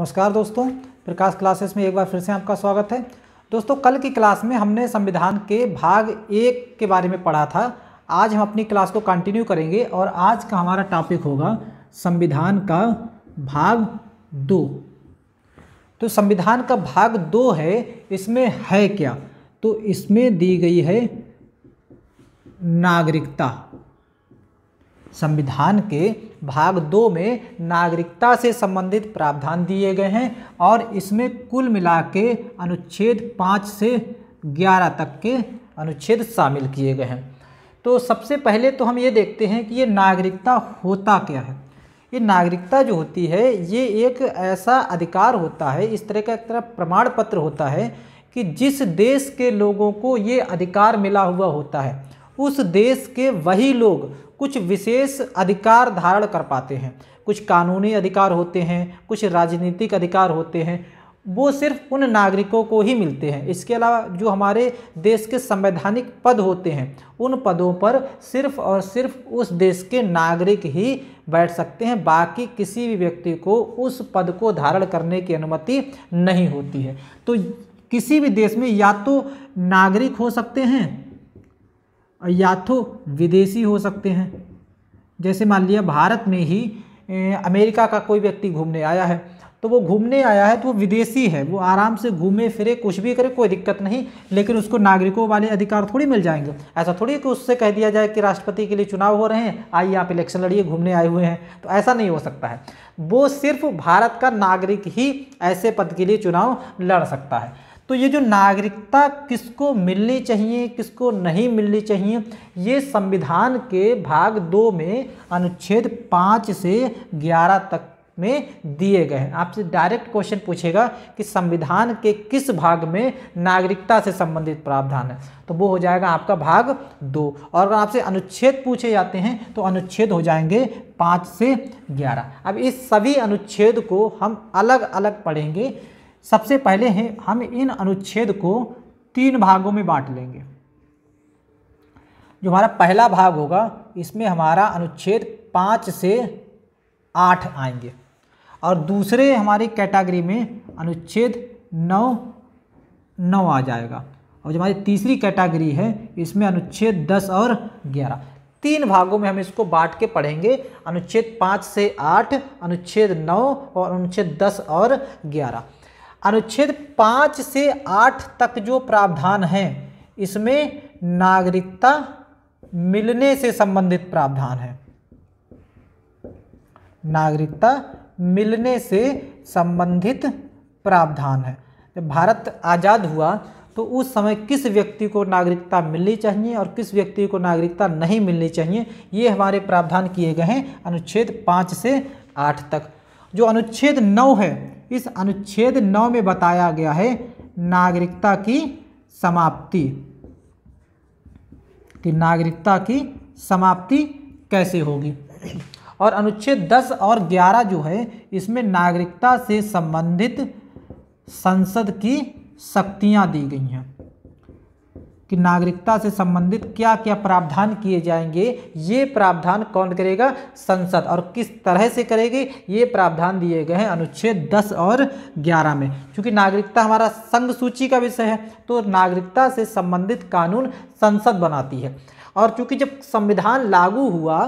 नमस्कार दोस्तों प्रकाश क्लासेस में एक बार फिर से आपका स्वागत है दोस्तों कल की क्लास में हमने संविधान के भाग एक के बारे में पढ़ा था आज हम अपनी क्लास को कंटिन्यू करेंगे और आज का हमारा टॉपिक होगा संविधान का भाग दो तो संविधान का भाग दो है इसमें है क्या तो इसमें दी गई है नागरिकता संविधान के भाग दो में नागरिकता से संबंधित प्रावधान दिए गए हैं और इसमें कुल मिला के अनुच्छेद पाँच से ग्यारह तक के अनुच्छेद शामिल किए गए हैं तो सबसे पहले तो हम ये देखते हैं कि ये नागरिकता होता क्या है ये नागरिकता जो होती है ये एक ऐसा अधिकार होता है इस तरह का एक तरह प्रमाण पत्र होता है कि जिस देश के लोगों को ये अधिकार मिला हुआ होता है उस देश के वही लोग कुछ विशेष अधिकार धारण कर पाते हैं कुछ कानूनी अधिकार होते हैं कुछ राजनीतिक अधिकार होते हैं वो सिर्फ उन नागरिकों को ही मिलते हैं इसके अलावा जो हमारे देश के संवैधानिक पद होते हैं उन पदों पर सिर्फ और सिर्फ उस देश के नागरिक ही बैठ सकते हैं बाकी किसी भी व्यक्ति को उस पद को धारण करने की अनुमति नहीं होती है तो किसी भी देश में या तो नागरिक हो सकते हैं या तो विदेशी हो सकते हैं जैसे मान लिया भारत में ही अमेरिका का कोई व्यक्ति घूमने आया है तो वो घूमने आया है तो वो विदेशी है वो आराम से घूमे फिरे कुछ भी करे कोई दिक्कत नहीं लेकिन उसको नागरिकों वाले अधिकार थोड़ी मिल जाएंगे ऐसा थोड़ी कि उससे कह दिया जाए कि राष्ट्रपति के लिए चुनाव हो रहे हैं आइए आप इलेक्शन लड़िए घूमने आए हुए हैं तो ऐसा नहीं हो सकता है वो सिर्फ भारत का नागरिक ही ऐसे पद के लिए चुनाव लड़ सकता है तो ये जो नागरिकता किसको मिलनी चाहिए किसको नहीं मिलनी चाहिए ये संविधान के भाग दो में अनुच्छेद पाँच से ग्यारह तक में दिए गए हैं आपसे डायरेक्ट क्वेश्चन पूछेगा कि संविधान के किस भाग में नागरिकता से संबंधित प्रावधान है तो वो हो जाएगा आपका भाग दो और अगर आपसे अनुच्छेद पूछे जाते हैं तो अनुच्छेद हो जाएंगे पाँच से ग्यारह अब इस सभी अनुच्छेद को हम अलग अलग पढ़ेंगे सबसे पहले है हम इन अनुच्छेद को तीन भागों में बांट लेंगे जो हमारा पहला भाग होगा इसमें हमारा अनुच्छेद पाँच से आठ आएंगे और दूसरे हमारी कैटेगरी में अनुच्छेद नौ नौ आ जाएगा और जो हमारी तीसरी कैटेगरी है इसमें अनुच्छेद दस और ग्यारह तीन भागों में हम इसको बांट के पढ़ेंगे अनुच्छेद पाँच से आठ अनुच्छेद नौ और अनुच्छेद दस और ग्यारह अनुच्छेद पाँच से आठ तक जो प्रावधान हैं इसमें नागरिकता मिलने से संबंधित प्रावधान है नागरिकता मिलने से संबंधित प्रावधान है जब भारत आज़ाद हुआ तो उस समय किस व्यक्ति को नागरिकता मिलनी चाहिए और किस व्यक्ति को नागरिकता नहीं मिलनी चाहिए ये हमारे प्रावधान किए गए हैं अनुच्छेद पाँच से आठ तक जो अनुच्छेद नौ है इस अनुच्छेद नौ में बताया गया है नागरिकता की समाप्ति कि नागरिकता की समाप्ति कैसे होगी और अनुच्छेद 10 और 11 जो है इसमें नागरिकता से संबंधित संसद की शक्तियां दी गई हैं कि नागरिकता से संबंधित क्या क्या प्रावधान किए जाएंगे ये प्रावधान कौन करेगा संसद और किस तरह से करेगी ये प्रावधान दिए गए हैं अनुच्छेद 10 और 11 में क्योंकि नागरिकता हमारा संघ सूची का विषय है तो नागरिकता से संबंधित कानून संसद बनाती है और चूंकि जब संविधान लागू हुआ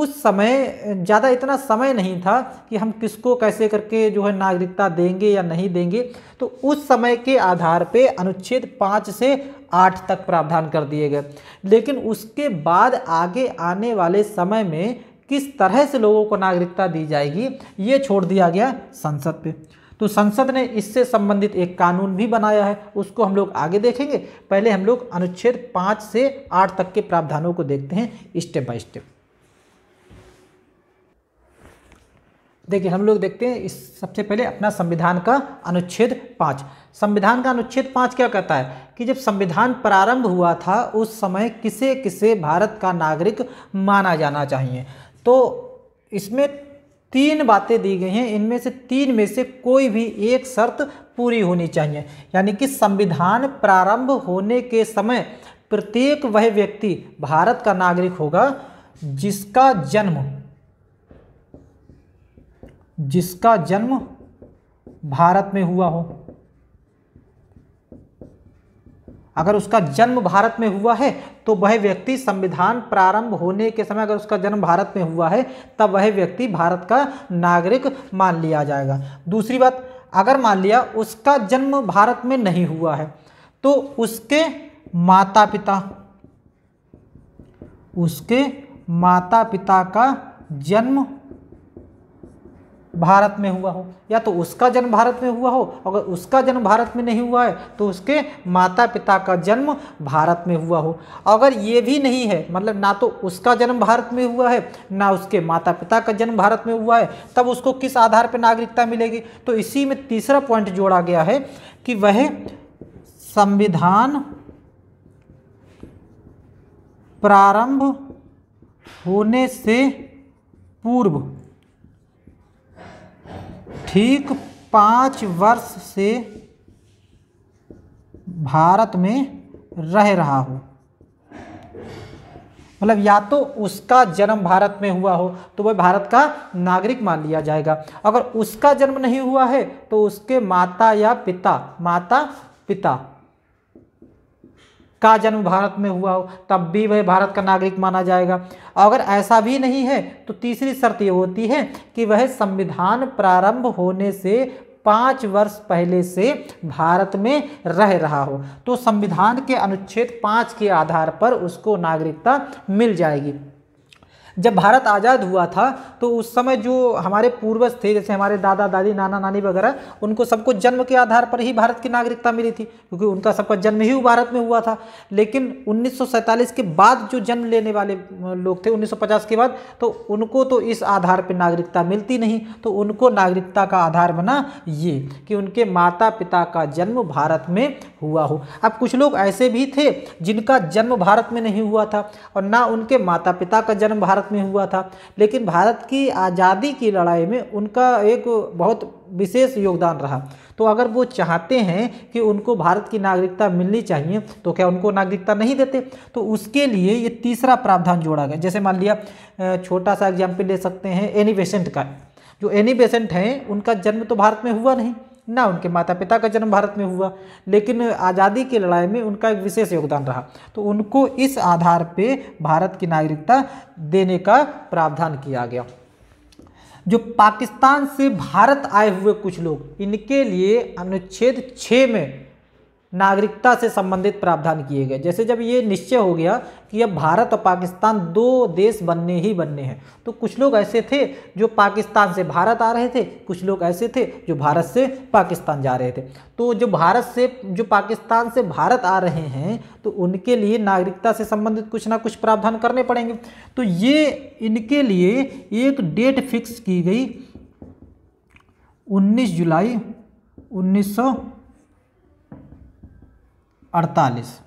उस समय ज़्यादा इतना समय नहीं था कि हम किसको कैसे करके जो है नागरिकता देंगे या नहीं देंगे तो उस समय के आधार पे अनुच्छेद पाँच से आठ तक प्रावधान कर दिए गए लेकिन उसके बाद आगे आने वाले समय में किस तरह से लोगों को नागरिकता दी जाएगी ये छोड़ दिया गया संसद पे तो संसद ने इससे संबंधित एक कानून भी बनाया है उसको हम लोग आगे देखेंगे पहले हम लोग अनुच्छेद पाँच से आठ तक के प्रावधानों को देखते हैं स्टेप बाय स्टेप देखिए हम लोग देखते हैं इस सबसे पहले अपना संविधान का अनुच्छेद पाँच संविधान का अनुच्छेद पाँच क्या कहता है कि जब संविधान प्रारंभ हुआ था उस समय किसे किसे भारत का नागरिक माना जाना चाहिए तो इसमें तीन बातें दी गई हैं इनमें से तीन में से कोई भी एक शर्त पूरी होनी चाहिए यानी कि संविधान प्रारंभ होने के समय प्रत्येक वह व्यक्ति भारत का नागरिक होगा जिसका जन्म जिसका जन्म भारत में हुआ हो अगर उसका जन्म भारत में हुआ है तो वह व्यक्ति संविधान प्रारंभ होने के समय अगर उसका जन्म भारत में हुआ है तब वह व्यक्ति भारत का नागरिक मान लिया जाएगा दूसरी बात अगर मान लिया उसका जन्म भारत में नहीं हुआ है तो उसके माता पिता उसके माता पिता का जन्म भारत में हुआ हो या तो उसका जन्म भारत में हुआ हो अगर उसका जन्म भारत में नहीं हुआ है तो उसके माता पिता का जन्म भारत में हुआ हो अगर ये भी नहीं है मतलब ना तो उसका जन्म भारत में हुआ है ना उसके माता पिता का जन्म भारत में हुआ है तब उसको किस आधार पर नागरिकता मिलेगी तो इसी में तीसरा पॉइंट जोड़ा गया है कि वह संविधान प्रारंभ होने से पूर्व ठीक पाँच वर्ष से भारत में रह रहा हो मतलब या तो उसका जन्म भारत में हुआ हो तो वह भारत का नागरिक मान लिया जाएगा अगर उसका जन्म नहीं हुआ है तो उसके माता या पिता माता पिता का जन्म भारत में हुआ हो तब भी वह भारत का नागरिक माना जाएगा अगर ऐसा भी नहीं है तो तीसरी शर्त ये होती है कि वह संविधान प्रारंभ होने से पाँच वर्ष पहले से भारत में रह रहा हो तो संविधान के अनुच्छेद पाँच के आधार पर उसको नागरिकता मिल जाएगी जब भारत आज़ाद हुआ था तो उस समय जो हमारे पूर्वज थे जैसे हमारे दादा दादी नाना नानी वगैरह उनको सबको जन्म के आधार पर ही भारत की नागरिकता मिली थी क्योंकि उनका सबका जन्म ही भारत में हुआ था लेकिन उन्नीस के बाद जो जन्म लेने वाले लोग थे उन्नीस के बाद तो उनको तो इस आधार पर नागरिकता मिलती नहीं तो उनको नागरिकता का आधार बना ये कि उनके माता पिता का जन्म भारत में हुआ हो अब कुछ लोग ऐसे भी थे जिनका जन्म भारत में नहीं हुआ था और ना उनके माता पिता का जन्म भारत में हुआ था लेकिन भारत की आज़ादी की लड़ाई में उनका एक बहुत विशेष योगदान रहा तो अगर वो चाहते हैं कि उनको भारत की नागरिकता मिलनी चाहिए तो क्या उनको नागरिकता नहीं देते तो उसके लिए ये तीसरा प्रावधान जोड़ा गया जैसे मान लिया छोटा सा एग्जाम्पल ले सकते हैं एनी बेसेंट का जो एनी बेसेंट हैं उनका जन्म तो भारत में हुआ नहीं ना उनके माता पिता का जन्म भारत में हुआ लेकिन आज़ादी की लड़ाई में उनका एक विशेष योगदान रहा तो उनको इस आधार पे भारत की नागरिकता देने का प्रावधान किया गया जो पाकिस्तान से भारत आए हुए कुछ लोग इनके लिए अनुच्छेद छः में नागरिकता से संबंधित प्रावधान किए गए जैसे जब ये निश्चय हो गया कि अब भारत और पाकिस्तान दो देश बनने ही बनने हैं तो कुछ लोग ऐसे थे जो पाकिस्तान से भारत आ रहे थे कुछ लोग ऐसे थे जो भारत से पाकिस्तान जा रहे थे तो जो भारत से जो पाकिस्तान से भारत आ रहे हैं तो उनके लिए नागरिकता से संबंधित कुछ ना कुछ प्रावधान करने पड़ेंगे तो ये इनके लिए एक डेट फिक्स की गई उन्नीस जुलाई उन्नीस अड़तालीस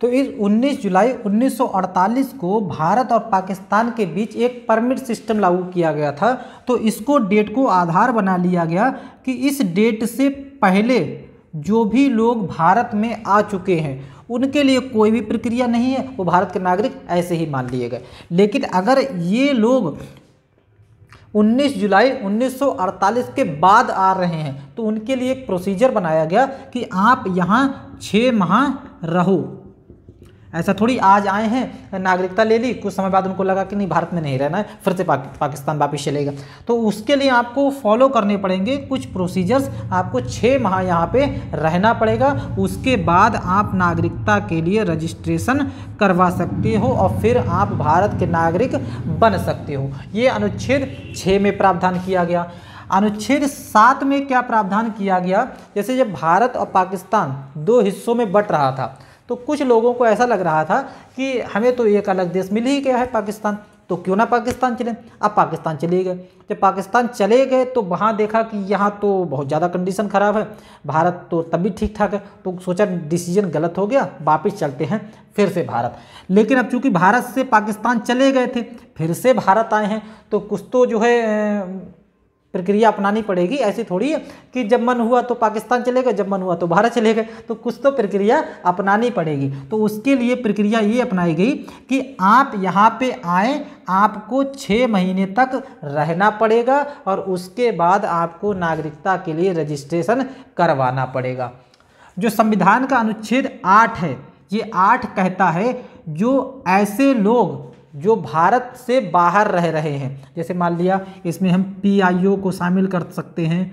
तो इस 19 जुलाई 1948 को भारत और पाकिस्तान के बीच एक परमिट सिस्टम लागू किया गया था तो इसको डेट को आधार बना लिया गया कि इस डेट से पहले जो भी लोग भारत में आ चुके हैं उनके लिए कोई भी प्रक्रिया नहीं है वो भारत के नागरिक ऐसे ही मान लिए गए लेकिन अगर ये लोग 19 जुलाई 1948 के बाद आ रहे हैं तो उनके लिए एक प्रोसीजर बनाया गया कि आप यहाँ छः माह रहो ऐसा थोड़ी आज आए हैं नागरिकता ले ली कुछ समय बाद उनको लगा कि नहीं भारत में नहीं रहना है फिर से पाक, पाकिस्तान वापस चलेगा तो उसके लिए आपको फॉलो करने पड़ेंगे कुछ प्रोसीजर्स आपको छः माह यहाँ पे रहना पड़ेगा उसके बाद आप नागरिकता के लिए रजिस्ट्रेशन करवा सकते हो और फिर आप भारत के नागरिक बन सकते हो ये अनुच्छेद छः में प्रावधान किया गया अनुच्छेद सात में क्या प्रावधान किया गया जैसे जब भारत और पाकिस्तान दो हिस्सों में बट रहा था तो कुछ लोगों को ऐसा लग रहा था कि हमें तो एक अलग देश मिल ही गया है पाकिस्तान तो क्यों ना पाकिस्तान चले अब पाकिस्तान चले गए जब पाकिस्तान चले गए तो वहाँ देखा कि यहाँ तो बहुत ज़्यादा कंडीशन ख़राब है भारत तो तभी ठीक ठाक है तो सोचा डिसीजन गलत हो गया वापस चलते हैं फिर से भारत लेकिन अब चूंकि भारत से पाकिस्तान चले गए थे फिर से भारत आए हैं तो कुछ तो जो है प्रक्रिया अपनानी पड़ेगी ऐसी थोड़ी है कि जब मन हुआ तो पाकिस्तान चले गए जब मन हुआ तो भारत चले गए तो कुछ तो प्रक्रिया अपनानी पड़ेगी तो उसके लिए प्रक्रिया ये अपनाई गई कि आप यहाँ पे आए आपको छः महीने तक रहना पड़ेगा और उसके बाद आपको नागरिकता के लिए रजिस्ट्रेशन करवाना पड़ेगा जो संविधान का अनुच्छेद आठ है ये आठ कहता है जो ऐसे लोग जो भारत से बाहर रह रहे हैं जैसे मान लिया इसमें हम ओ को शामिल कर सकते हैं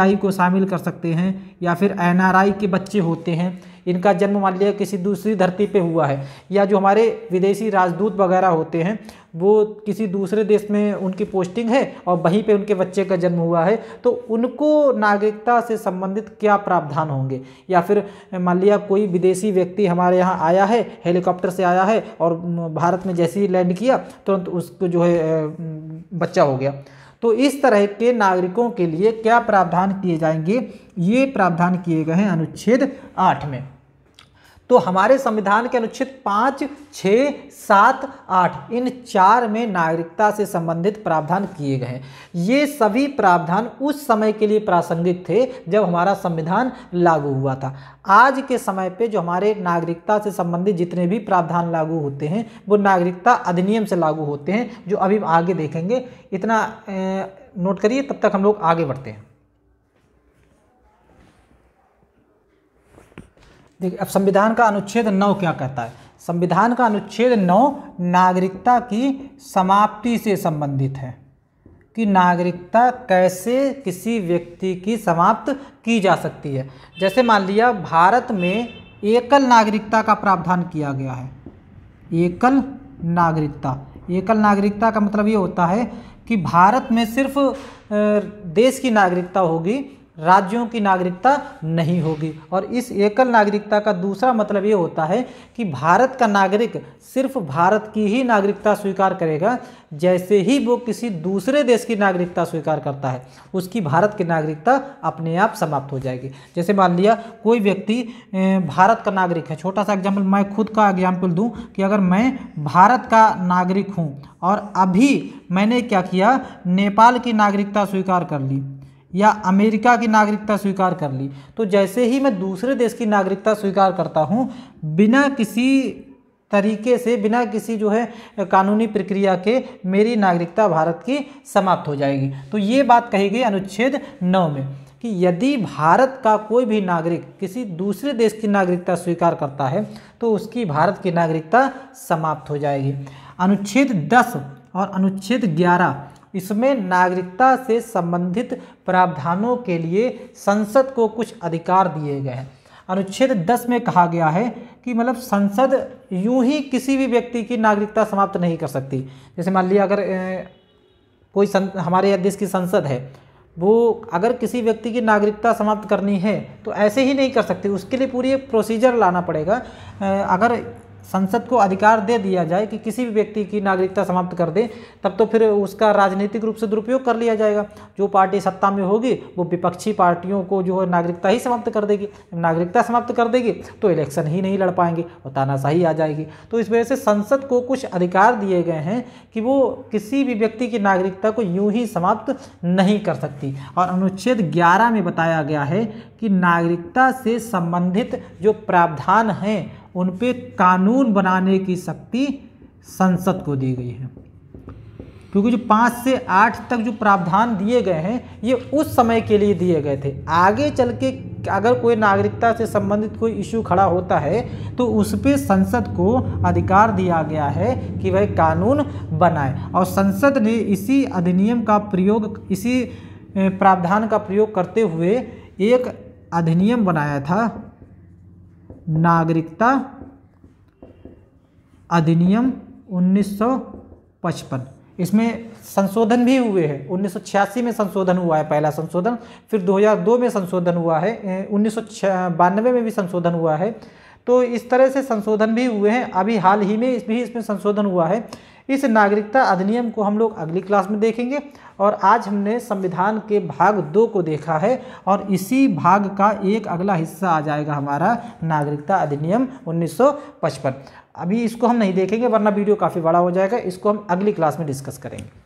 आई को शामिल कर सकते हैं या फिर आई के बच्चे होते हैं इनका जन्म मान लिया किसी दूसरी धरती पे हुआ है या जो हमारे विदेशी राजदूत वगैरह होते हैं वो किसी दूसरे देश में उनकी पोस्टिंग है और वहीं पे उनके बच्चे का जन्म हुआ है तो उनको नागरिकता से संबंधित क्या प्रावधान होंगे या फिर मान लिया कोई विदेशी व्यक्ति हमारे यहाँ आया है हेलीकॉप्टर से आया है और भारत में जैसे ही लैंड किया तुरंत उसको जो है बच्चा हो गया तो इस तरह के नागरिकों के लिए क्या प्रावधान किए जाएंगे ये प्रावधान किए गए हैं अनुच्छेद आठ में तो हमारे संविधान के अनुच्छेद पाँच छः सात आठ इन चार में नागरिकता से संबंधित प्रावधान किए गए ये सभी प्रावधान उस समय के लिए प्रासंगिक थे जब हमारा संविधान लागू हुआ था आज के समय पे जो हमारे नागरिकता से संबंधित जितने भी प्रावधान लागू होते हैं वो नागरिकता अधिनियम से लागू होते हैं जो अभी आगे देखेंगे इतना नोट करिए तब तक हम लोग आगे बढ़ते हैं देखिए अब संविधान का अनुच्छेद नौ क्या कहता है संविधान का अनुच्छेद नौ नागरिकता की समाप्ति से संबंधित है कि नागरिकता कैसे किसी व्यक्ति की समाप्त की जा सकती है जैसे मान लिया भारत में एकल नागरिकता का प्रावधान किया गया है एकल नागरिकता एकल नागरिकता का मतलब ये होता है कि भारत में सिर्फ देश की नागरिकता होगी राज्यों की नागरिकता नहीं होगी और इस एकल नागरिकता का दूसरा मतलब ये होता है कि भारत का नागरिक सिर्फ भारत की ही नागरिकता स्वीकार करेगा जैसे ही वो किसी दूसरे देश की नागरिकता स्वीकार करता है उसकी भारत की नागरिकता अपने आप समाप्त हो जाएगी जैसे मान लिया कोई व्यक्ति भारत का नागरिक है छोटा सा एग्जाम्पल मैं खुद का एग्जाम्पल दूँ कि अगर मैं भारत का नागरिक हूँ और अभी मैंने क्या किया नेपाल की नागरिकता स्वीकार कर ली या अमेरिका की नागरिकता स्वीकार कर ली तो जैसे ही मैं दूसरे देश की नागरिकता स्वीकार करता हूँ बिना किसी तरीके से बिना किसी जो है कानूनी प्रक्रिया के मेरी नागरिकता भारत की समाप्त हो जाएगी तो ये बात कही गई अनुच्छेद नौ में कि यदि भारत का कोई भी नागरिक किसी दूसरे देश की नागरिकता स्वीकार करता है तो उसकी भारत की नागरिकता समाप्त हो जाएगी अनुच्छेद दस और अनुच्छेद ग्यारह इसमें नागरिकता से संबंधित प्रावधानों के लिए संसद को कुछ अधिकार दिए गए हैं अनुच्छेद 10 में कहा गया है कि मतलब संसद यूं ही किसी भी व्यक्ति की नागरिकता समाप्त नहीं कर सकती जैसे मान लिया अगर ए, कोई सं, हमारे देश की संसद है वो अगर किसी व्यक्ति की नागरिकता समाप्त करनी है तो ऐसे ही नहीं कर सकती उसके लिए पूरी एक प्रोसीजर लाना पड़ेगा अगर संसद को अधिकार दे दिया जाए कि किसी भी व्यक्ति की नागरिकता समाप्त कर दे तब तो फिर उसका राजनीतिक रूप से दुरुपयोग कर लिया जाएगा जो पार्टी सत्ता में होगी वो विपक्षी पार्टियों को जो है नागरिकता ही समाप्त कर देगी नागरिकता समाप्त कर देगी तो इलेक्शन ही नहीं लड़ पाएंगे और तानाशाही आ जाएगी तो इस वजह से संसद को कुछ अधिकार दिए गए हैं कि वो किसी भी व्यक्ति की नागरिकता को यूँ ही समाप्त नहीं कर सकती और अनुच्छेद ग्यारह में बताया गया है कि नागरिकता से संबंधित जो प्रावधान हैं उन पर कानून बनाने की शक्ति संसद को दी गई है क्योंकि जो पाँच से आठ तक जो प्रावधान दिए गए हैं ये उस समय के लिए दिए गए थे आगे चल के अगर कोई नागरिकता से संबंधित कोई इशू खड़ा होता है तो उस पर संसद को अधिकार दिया गया है कि वह कानून बनाए और संसद ने इसी अधिनियम का प्रयोग इसी प्रावधान का प्रयोग करते हुए एक अधिनियम बनाया था नागरिकता अधिनियम 1955 इसमें संशोधन भी हुए हैं 1986 में संशोधन हुआ है पहला संशोधन फिर 2002 में संशोधन हुआ है उन्नीस में भी संशोधन हुआ है तो इस तरह से संशोधन भी हुए हैं अभी हाल ही में इस भी इसमें संशोधन हुआ है इस नागरिकता अधिनियम को हम लोग अगली क्लास में देखेंगे और आज हमने संविधान के भाग दो को देखा है और इसी भाग का एक अगला हिस्सा आ जाएगा हमारा नागरिकता अधिनियम 1955 अभी इसको हम नहीं देखेंगे वरना वीडियो काफ़ी बड़ा हो जाएगा इसको हम अगली क्लास में डिस्कस करेंगे